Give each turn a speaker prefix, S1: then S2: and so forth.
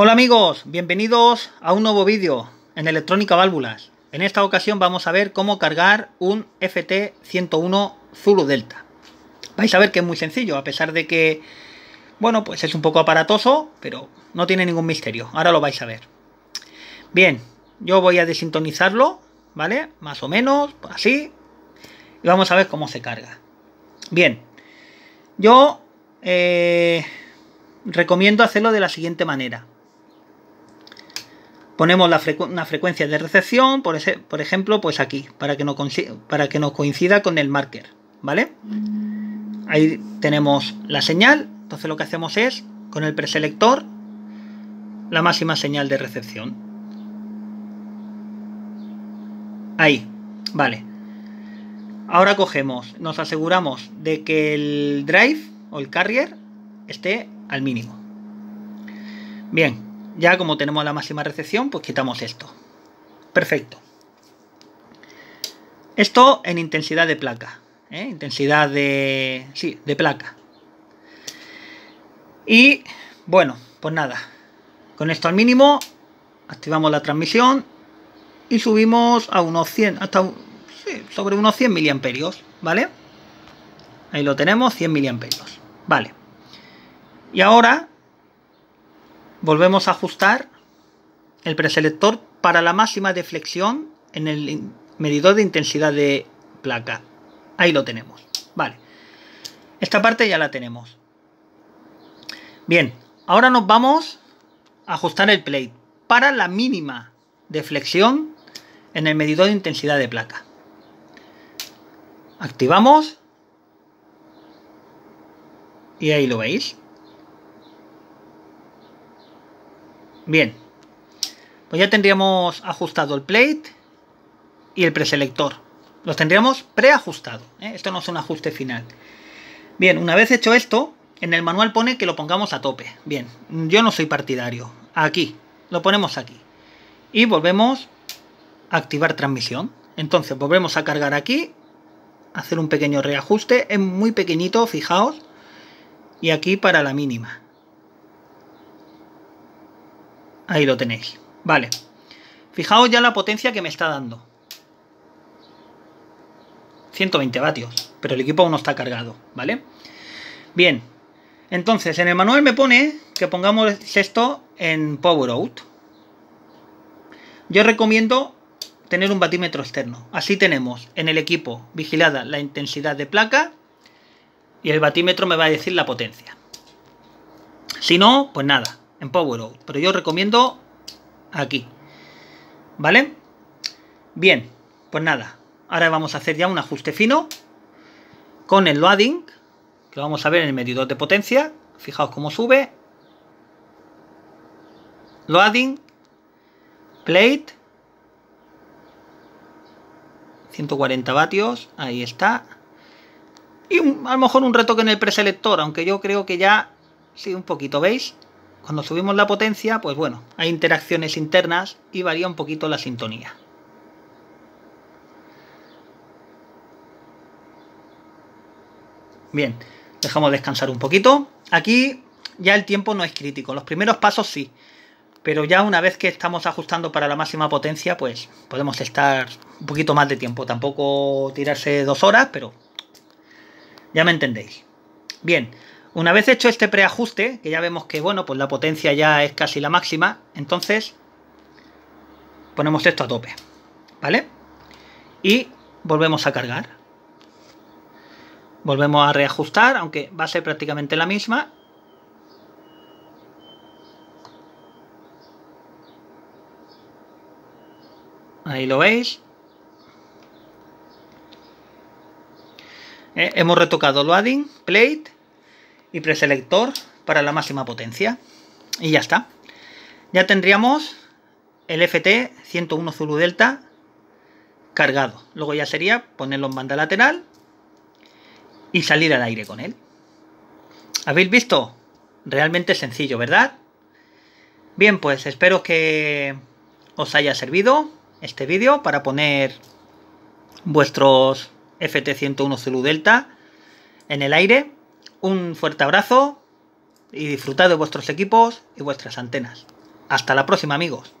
S1: Hola amigos, bienvenidos a un nuevo vídeo en electrónica válvulas. En esta ocasión vamos a ver cómo cargar un FT101 Zulu Delta. Vais a ver que es muy sencillo, a pesar de que, bueno, pues es un poco aparatoso, pero no tiene ningún misterio. Ahora lo vais a ver. Bien, yo voy a desintonizarlo, ¿vale? Más o menos, así. Y vamos a ver cómo se carga. Bien, yo eh, recomiendo hacerlo de la siguiente manera. Ponemos la una frecuencia de recepción, por, ejemplo, pues aquí, para que, no para que nos coincida con el marker, ¿vale? Mm. Ahí tenemos la señal, entonces lo que hacemos es, con el preselector, la máxima señal de recepción. Ahí, vale. Ahora cogemos, nos aseguramos de que el drive o el carrier esté al mínimo. Bien, ya como tenemos la máxima recepción, pues quitamos esto. Perfecto. Esto en intensidad de placa. ¿eh? Intensidad de... Sí, de placa. Y bueno, pues nada. Con esto al mínimo, activamos la transmisión y subimos a unos 100, hasta sí, sobre unos 100 miliamperios, ¿vale? Ahí lo tenemos, 100 miliamperios, ¿vale? Y ahora Volvemos a ajustar el preselector para la máxima deflexión en el medidor de intensidad de placa. Ahí lo tenemos. Vale. Esta parte ya la tenemos. Bien, ahora nos vamos a ajustar el plate para la mínima deflexión en el medidor de intensidad de placa. Activamos. Y ahí lo veis. Bien, pues ya tendríamos ajustado el plate y el preselector. Los tendríamos preajustado. ¿eh? Esto no es un ajuste final. Bien, una vez hecho esto, en el manual pone que lo pongamos a tope. Bien, yo no soy partidario. Aquí, lo ponemos aquí. Y volvemos a activar transmisión. Entonces, volvemos a cargar aquí, hacer un pequeño reajuste. Es muy pequeñito, fijaos. Y aquí para la mínima. Ahí lo tenéis. Vale. Fijaos ya la potencia que me está dando. 120 vatios. Pero el equipo aún no está cargado, ¿vale? Bien. Entonces, en el manual me pone que pongamos esto en Power Out. Yo recomiendo tener un batímetro externo. Así tenemos en el equipo vigilada la intensidad de placa y el batímetro me va a decir la potencia. Si no, pues nada, en Out, pero yo recomiendo aquí. ¿Vale? Bien, pues nada, ahora vamos a hacer ya un ajuste fino con el loading, que vamos a ver en el medidor de potencia, fijaos cómo sube, loading, plate, 140 vatios, ahí está, y a lo mejor un retoque en el preselector, aunque yo creo que ya, sí, un poquito, ¿veis? Cuando subimos la potencia, pues bueno, hay interacciones internas y varía un poquito la sintonía. Bien, dejamos descansar un poquito. Aquí ya el tiempo no es crítico. Los primeros pasos sí. Pero ya una vez que estamos ajustando para la máxima potencia, pues podemos estar un poquito más de tiempo. Tampoco tirarse dos horas, pero ya me entendéis. Bien, una vez hecho este preajuste, que ya vemos que bueno, pues la potencia ya es casi la máxima, entonces ponemos esto a tope, ¿vale? Y volvemos a cargar. Volvemos a reajustar, aunque va a ser prácticamente la misma. Ahí lo veis. Eh, hemos retocado loading, plate y preselector para la máxima potencia. Y ya está. Ya tendríamos el FT 101 Zulu Delta cargado. Luego ya sería ponerlo en banda lateral y salir al aire con él. ¿Habéis visto? Realmente sencillo, ¿verdad? Bien, pues espero que os haya servido este vídeo para poner vuestros FT101 Zulu Delta en el aire un fuerte abrazo y disfrutad de vuestros equipos y vuestras antenas. Hasta la próxima amigos.